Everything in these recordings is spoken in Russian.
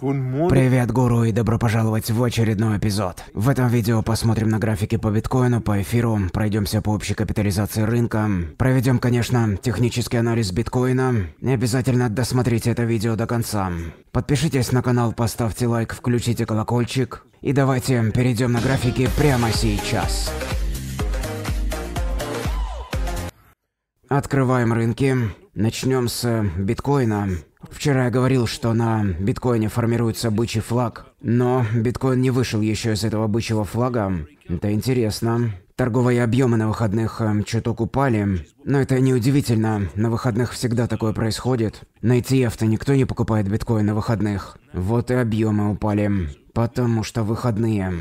Привет, гуру, и добро пожаловать в очередной эпизод. В этом видео посмотрим на графики по биткоину, по эфиру, пройдемся по общей капитализации рынка, проведем, конечно, технический анализ биткоина. И обязательно досмотрите это видео до конца. Подпишитесь на канал, поставьте лайк, включите колокольчик. И давайте перейдем на графики прямо сейчас. Открываем рынки. Начнем с биткоина. Вчера я говорил, что на биткоине формируется бычий флаг, но биткоин не вышел еще из этого бычьего флага. Это интересно. Торговые объемы на выходных э, чуток упали, но это не удивительно. на выходных всегда такое происходит. На ETF-то никто не покупает биткоин на выходных. Вот и объемы упали, потому что выходные.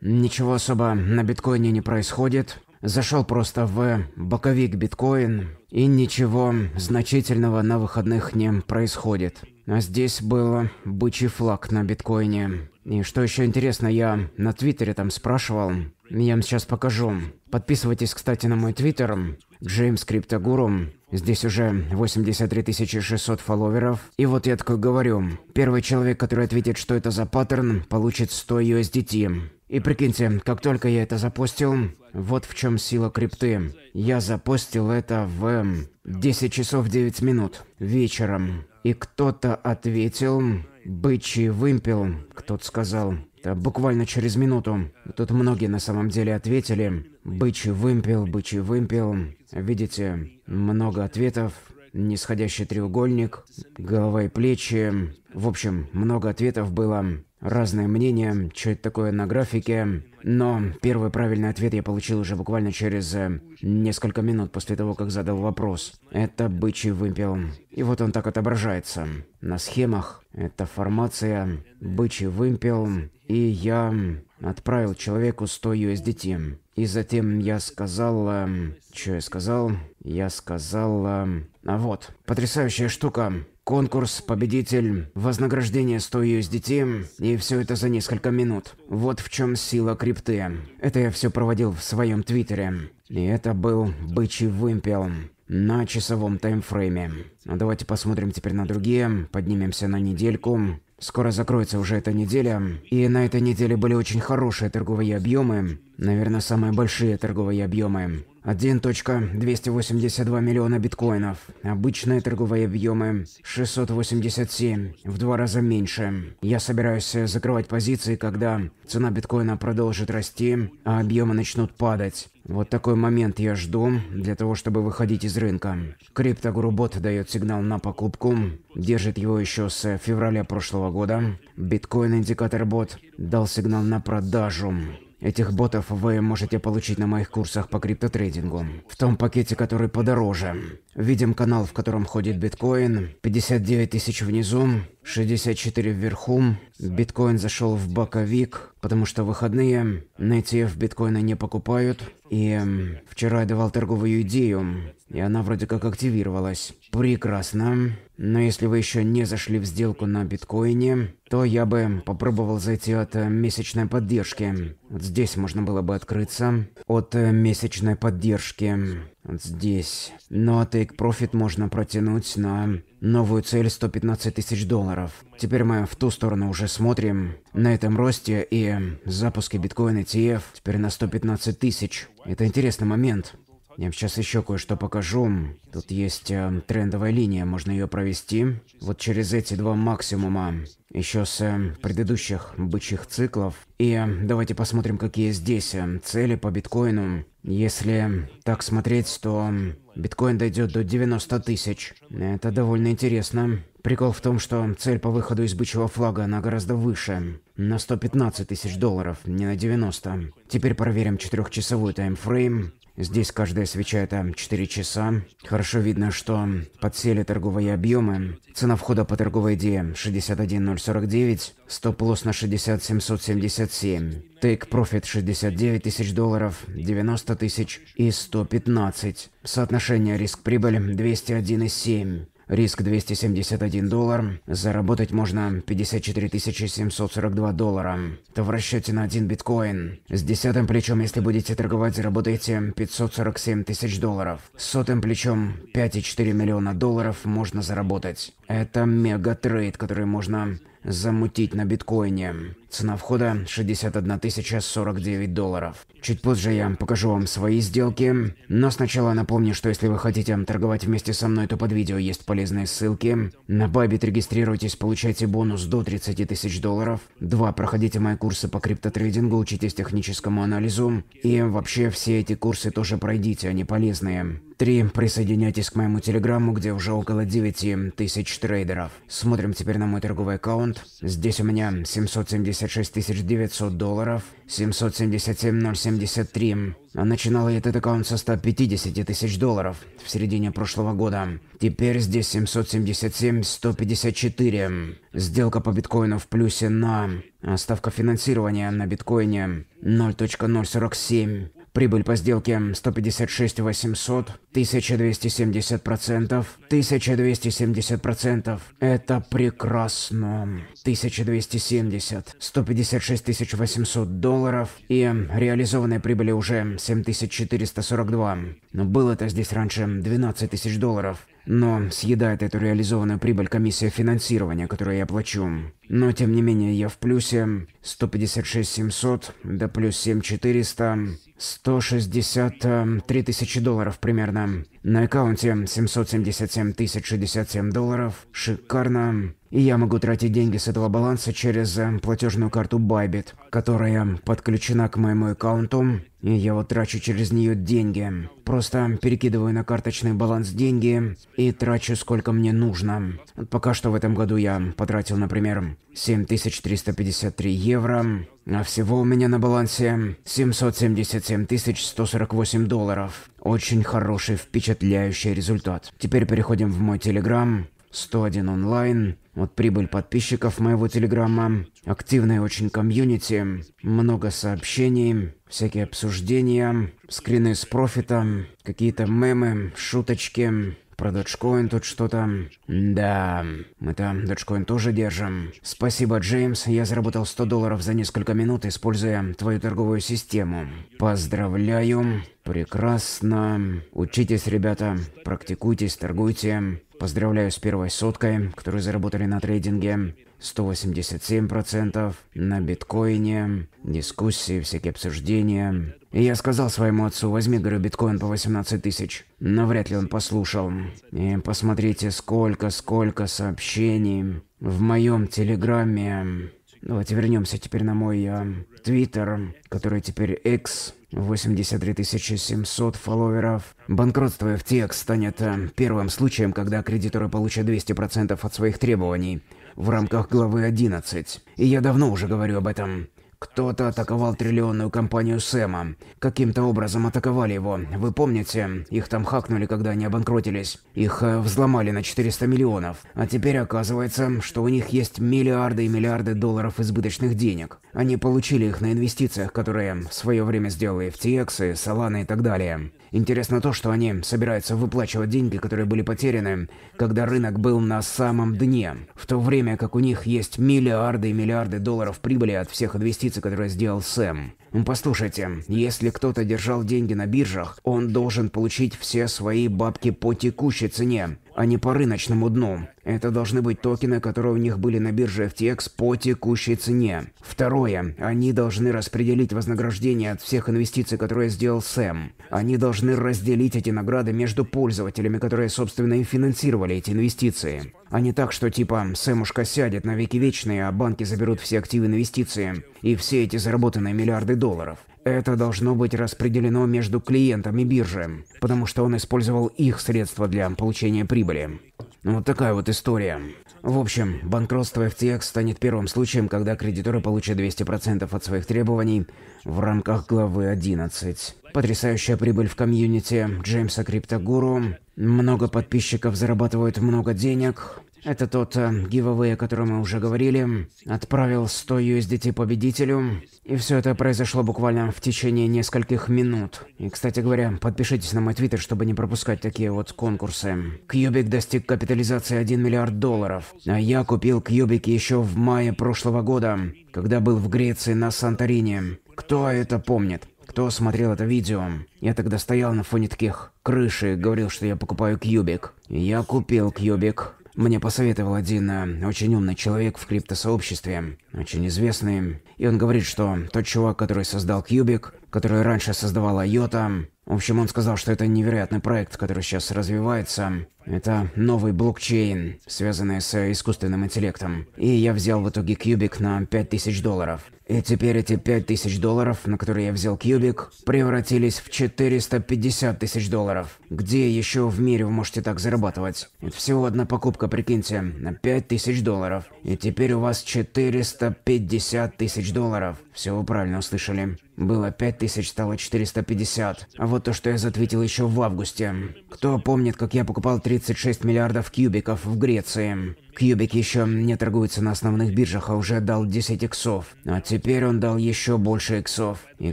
Ничего особо на биткоине не происходит, Зашел просто в боковик биткоин, и ничего значительного на выходных не происходит. А здесь был бычий флаг на биткоине. И что еще интересно, я на твиттере там спрашивал. Я вам сейчас покажу. Подписывайтесь, кстати, на мой твиттер. Джеймс Криптогуру. Здесь уже 83 600 фолловеров. И вот я такой говорю. Первый человек, который ответит, что это за паттерн, получит 100 USDT. И прикиньте, как только я это запустил, вот в чем сила крипты. Я запустил это в 10 часов 9 минут вечером. И кто-то ответил «бычий вымпел», кто-то сказал. Это буквально через минуту. Тут многие на самом деле ответили «бычий вымпел», «бычий вымпел». Видите, много ответов нисходящий треугольник, голова и плечи. В общем, много ответов было разные мнения, что это такое на графике, но первый правильный ответ я получил уже буквально через э, несколько минут после того, как задал вопрос. Это бычий вымпел. И вот он так отображается. На схемах это формация, бычий вымпел, и я отправил человеку 100 USDT. И затем я сказал... Э, что я сказал? Я сказал... Э, а вот, потрясающая штука. Конкурс, победитель, вознаграждение 100 USDT, и все это за несколько минут. Вот в чем сила крипты. Это я все проводил в своем твиттере. И это был бычий вымпел на часовом таймфрейме. Ну, давайте посмотрим теперь на другие, поднимемся на недельку. Скоро закроется уже эта неделя, и на этой неделе были очень хорошие торговые объемы, наверное, самые большие торговые объемы. 1.282 миллиона биткоинов. Обычные торговые объемы 687, в два раза меньше. Я собираюсь закрывать позиции, когда цена биткоина продолжит расти, а объемы начнут падать. Вот такой момент я жду для того, чтобы выходить из рынка. Криптогурубот дает сигнал на покупку, держит его еще с февраля прошлого года. Биткоин-индикатор бот дал сигнал на продажу. Этих ботов вы можете получить на моих курсах по криптотрейдингу. В том пакете, который подороже. Видим канал, в котором ходит биткоин. 59 тысяч внизу, 64 вверху. Биткоин зашел в боковик, потому что выходные. На ETF биткоина не покупают. И вчера я давал торговую идею, и она вроде как активировалась. Прекрасно. Но если вы еще не зашли в сделку на биткоине, то я бы попробовал зайти от э, месячной поддержки. Вот здесь можно было бы открыться. От э, месячной поддержки. Вот здесь. Но Take Profit можно протянуть на новую цель 115 тысяч долларов. Теперь мы в ту сторону уже смотрим. На этом росте и запуске биткоин ETF теперь на 115 тысяч. Это интересный момент. Я вам сейчас еще кое-что покажу. Тут есть э, трендовая линия, можно ее провести. Вот через эти два максимума. Еще с э, предыдущих бычьих циклов. И э, давайте посмотрим, какие здесь э, цели по биткоину. Если так смотреть, то биткоин дойдет до 90 тысяч. Это довольно интересно. Прикол в том, что цель по выходу из бычьего флага, она гораздо выше. На 115 тысяч долларов, не на 90. Теперь проверим 4-часовой таймфрейм. Здесь каждая свеча это эм, 4 часа. Хорошо видно, что подсели торговые объемы. Цена входа по торговой идее 61049, стоп-лосс на 60777, тейк-профит 69 тысяч долларов, 90 тысяч и 115. Соотношение риск-прибыль 201,7. Риск 271 доллар. Заработать можно 54 742 доллара. Это в расчете на один биткоин. С десятым плечом, если будете торговать, заработаете 547 тысяч долларов. С сотым плечом 5,4 миллиона долларов можно заработать. Это мега трейд, который можно замутить на биткоине. Цена входа 61 049 долларов. Чуть позже я покажу вам свои сделки, но сначала напомню, что если вы хотите торговать вместе со мной, то под видео есть полезные ссылки. На Bybit регистрируйтесь, получайте бонус до 30 тысяч долларов. Два. Проходите мои курсы по криптотрейдингу, учитесь техническому анализу. И вообще все эти курсы тоже пройдите, они полезные. Три. Присоединяйтесь к моему телеграмму, где уже около 9 тысяч трейдеров. Смотрим теперь на мой торговый аккаунт. Здесь у меня 770 76 900 долларов, 777 073. А начинал я этот аккаунт со 150 тысяч долларов в середине прошлого года. Теперь здесь 777 154. Сделка по биткоину в плюсе на... А ставка финансирования на биткоине 0.047. Прибыль по сделке 156 800, 1270%, 1270%. процентов, Это прекрасно. 1270, 156 800 долларов и реализованной прибыли уже 7442. Но было-то здесь раньше 12 тысяч долларов но съедает эту реализованную прибыль комиссия финансирования, которую я плачу. Но тем не менее я в плюсе 156 700, да плюс 7 400, 163 тысячи долларов примерно. На аккаунте 777 067 долларов. Шикарно. И я могу тратить деньги с этого баланса через э, платежную карту Bybit, которая эм, подключена к моему аккаунту, и я вот трачу через нее деньги. Просто эм, перекидываю на карточный баланс деньги и трачу сколько мне нужно. Пока что в этом году я потратил, например, 7353 евро, а всего у меня на балансе 777 148 долларов. Очень хороший, впечатляющий результат. Теперь переходим в мой Телеграм. 101 онлайн, вот прибыль подписчиков моего телеграмма, активное очень комьюнити, много сообщений, всякие обсуждения, скрины с профитом, какие-то мемы, шуточки, про Dogecoin тут что-то... Да, мы там Dogecoin тоже держим. Спасибо, Джеймс, я заработал 100 долларов за несколько минут, используя твою торговую систему. Поздравляю. Прекрасно. Учитесь, ребята, практикуйтесь, торгуйте. Поздравляю с первой соткой, которую заработали на трейдинге. 187% на биткоине, дискуссии, всякие обсуждения. И я сказал своему отцу, возьми, говорю, биткоин по 18 тысяч. Но вряд ли он послушал. И посмотрите, сколько-сколько сообщений в моем телеграмме. Давайте вернемся теперь на мой а, твиттер, который теперь X. 83 700 фолловеров. Банкротство FTX станет а, первым случаем, когда кредиторы получат 200% от своих требований в рамках главы 11. И я давно уже говорю об этом. Кто-то атаковал триллионную компанию Сэма. Каким-то образом атаковали его. Вы помните? Их там хакнули, когда они обанкротились. Их э, взломали на 400 миллионов. А теперь оказывается, что у них есть миллиарды и миллиарды долларов избыточных денег. Они получили их на инвестициях, которые в свое время сделали FTX и Solana и так далее. Интересно то, что они собираются выплачивать деньги, которые были потеряны, когда рынок был на самом дне. В то время как у них есть миллиарды и миллиарды долларов прибыли от всех инвестиций частицы, которую сделал Сэм. Послушайте, если кто-то держал деньги на биржах, он должен получить все свои бабки по текущей цене, а не по рыночному дну. Это должны быть токены, которые у них были на бирже FTX по текущей цене. Второе. Они должны распределить вознаграждение от всех инвестиций, которые сделал Сэм. Они должны разделить эти награды между пользователями, которые, собственно, и финансировали эти инвестиции. А не так, что типа Сэмушка сядет на веки вечные, а банки заберут все активы инвестиции. И все эти заработанные миллиарды долларов. Это должно быть распределено между клиентом и биржей, потому что он использовал их средства для получения прибыли. Вот такая вот история. В общем, банкротство FTX станет первым случаем, когда кредиторы получат 200% от своих требований в рамках главы 11. Потрясающая прибыль в комьюнити Джеймса Криптогуру. Много подписчиков зарабатывают много денег. Это тот гивовый, э, о котором мы уже говорили. Отправил 100 USDT победителю. И все это произошло буквально в течение нескольких минут. И, кстати говоря, подпишитесь на мой твиттер, чтобы не пропускать такие вот конкурсы. Кьюбик достиг капитализации 1 миллиард долларов. А я купил Кьюбик еще в мае прошлого года, когда был в Греции на Санторини. Кто это помнит? кто смотрел это видео, я тогда стоял на фоне таких крыши и говорил, что я покупаю кьюбик. Я купил кьюбик. Мне посоветовал один э, очень умный человек в криптосообществе, очень известный. И он говорит, что тот чувак, который создал Кьюбик, который раньше создавал Айота, в общем, он сказал, что это невероятный проект, который сейчас развивается. Это новый блокчейн, связанный с искусственным интеллектом. И я взял в итоге Кьюбик на 5000 долларов. И теперь эти 5000 долларов, на которые я взял кубик, превратились в 450 тысяч долларов. Где еще в мире вы можете так зарабатывать? Это всего одна покупка, прикиньте, на 5000 долларов. И теперь у вас 450 тысяч долларов. Все вы правильно услышали. Было 5000, стало 450. А вот то, что я затвитил еще в августе. Кто помнит, как я покупал 36 миллиардов кубиков в Греции? Кьюбик еще не торгуется на основных биржах, а уже дал 10 иксов. А теперь он дал еще больше иксов. И,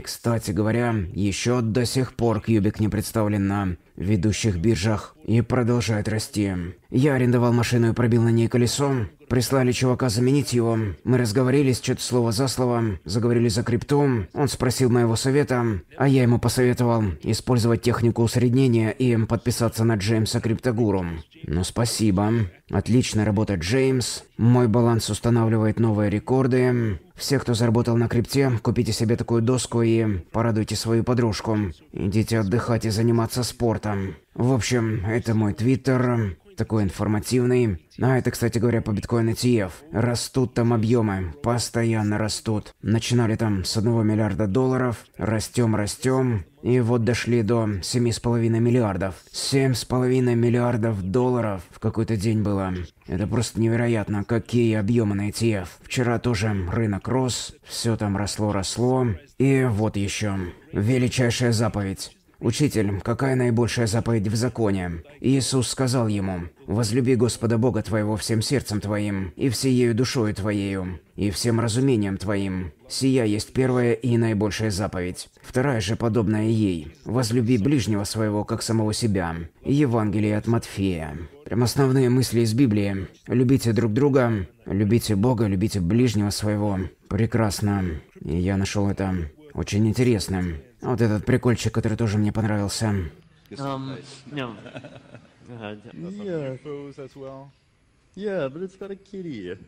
кстати говоря, еще до сих пор кубик не представлен на ведущих биржах и продолжает расти. Я арендовал машину и пробил на ней колесо. Прислали чувака заменить его. Мы разговорились, что-то слово за словом. Заговорили за крипту. Он спросил моего совета, а я ему посоветовал использовать технику усреднения и подписаться на Джеймса Криптогуру. Ну спасибо. Отлично работает Джеймс. Мой баланс устанавливает новые рекорды. Все, кто заработал на крипте, купите себе такую доску и порадуйте свою подружку. Идите отдыхать и заниматься спортом. В общем, это мой твиттер такой информативный. А это, кстати говоря, по биткоину ETF. Растут там объемы, постоянно растут. Начинали там с 1 миллиарда долларов, растем, растем. И вот дошли до 7,5 миллиардов. 7,5 миллиардов долларов в какой-то день было. Это просто невероятно, какие объемы на ETF. Вчера тоже рынок рос, все там росло-росло. И вот еще. Величайшая заповедь. «Учитель, какая наибольшая заповедь в законе?» Иисус сказал ему, «Возлюби Господа Бога твоего всем сердцем твоим, и всею душою твоею, и всем разумением твоим. Сия есть первая и наибольшая заповедь. Вторая же подобная ей. Возлюби ближнего своего, как самого себя». Евангелие от Матфея. Прям основные мысли из Библии. Любите друг друга, любите Бога, любите ближнего своего. Прекрасно. И я нашел это очень интересно. Вот этот прикольчик, который тоже мне понравился. Um, no. yeah. Yeah, but it's got a kitty.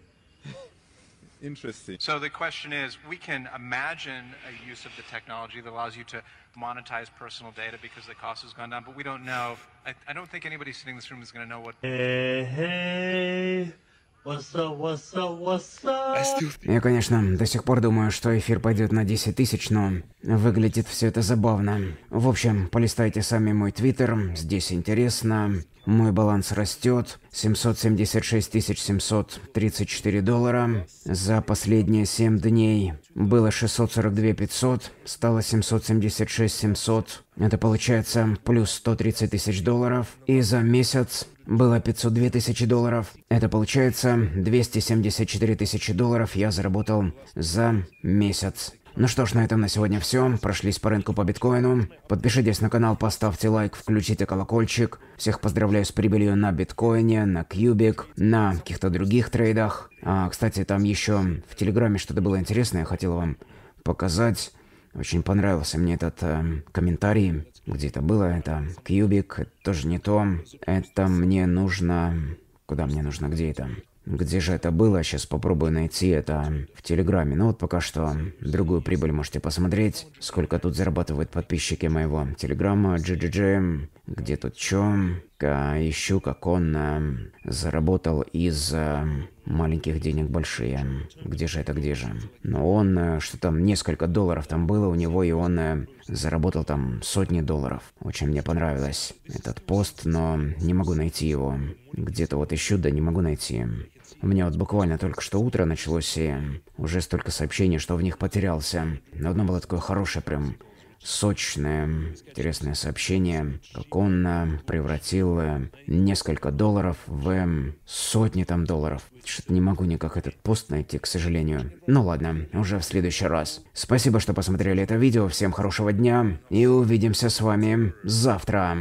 Interesting. So the question is, we can imagine a use of the technology that allows you to monetize personal data because the cost has gone down, but we don't know. I, I don't think anybody sitting in this room is going to know what. Hey, hey. Я, конечно, до сих пор думаю, что эфир пойдет на 10 тысяч, но Выглядит все это забавно. В общем, полистайте сами мой твиттер, здесь интересно. Мой баланс растет. 776 734 доллара. За последние 7 дней было 642 500, стало 776 700. Это получается плюс 130 тысяч долларов. И за месяц было 502 тысячи долларов. Это получается 274 тысячи долларов я заработал за месяц. Ну что ж, на этом на сегодня все. Прошлись по рынку по биткоину. Подпишитесь на канал, поставьте лайк, включите колокольчик. Всех поздравляю с прибылью на биткоине, на кьюбик, на каких-то других трейдах. А, кстати, там еще в Телеграме что-то было интересное, я хотел вам показать. Очень понравился мне этот э, комментарий. Где это было? Это кьюбик, это тоже не то. Это мне нужно... Куда мне нужно? Где это? Где же это было? Сейчас попробую найти это в Телеграме. Но ну, вот пока что другую прибыль можете посмотреть. Сколько тут зарабатывают подписчики моего Телеграма, GGG где тут чё. Ка, ищу, как он э, заработал из э, маленьких денег большие. Где же это, где же? Но он, э, что там, несколько долларов там было у него, и он э, заработал там сотни долларов. Очень мне понравилось этот пост, но не могу найти его. Где-то вот ищу, да не могу найти. У меня вот буквально только что утро началось, и уже столько сообщений, что в них потерялся. Но одно было такое хорошее, прям сочное, интересное сообщение, как он э, превратил э, несколько долларов в э, сотни там долларов. Что-то не могу никак этот пост найти, к сожалению. Ну ладно, уже в следующий раз. Спасибо, что посмотрели это видео, всем хорошего дня, и увидимся с вами завтра.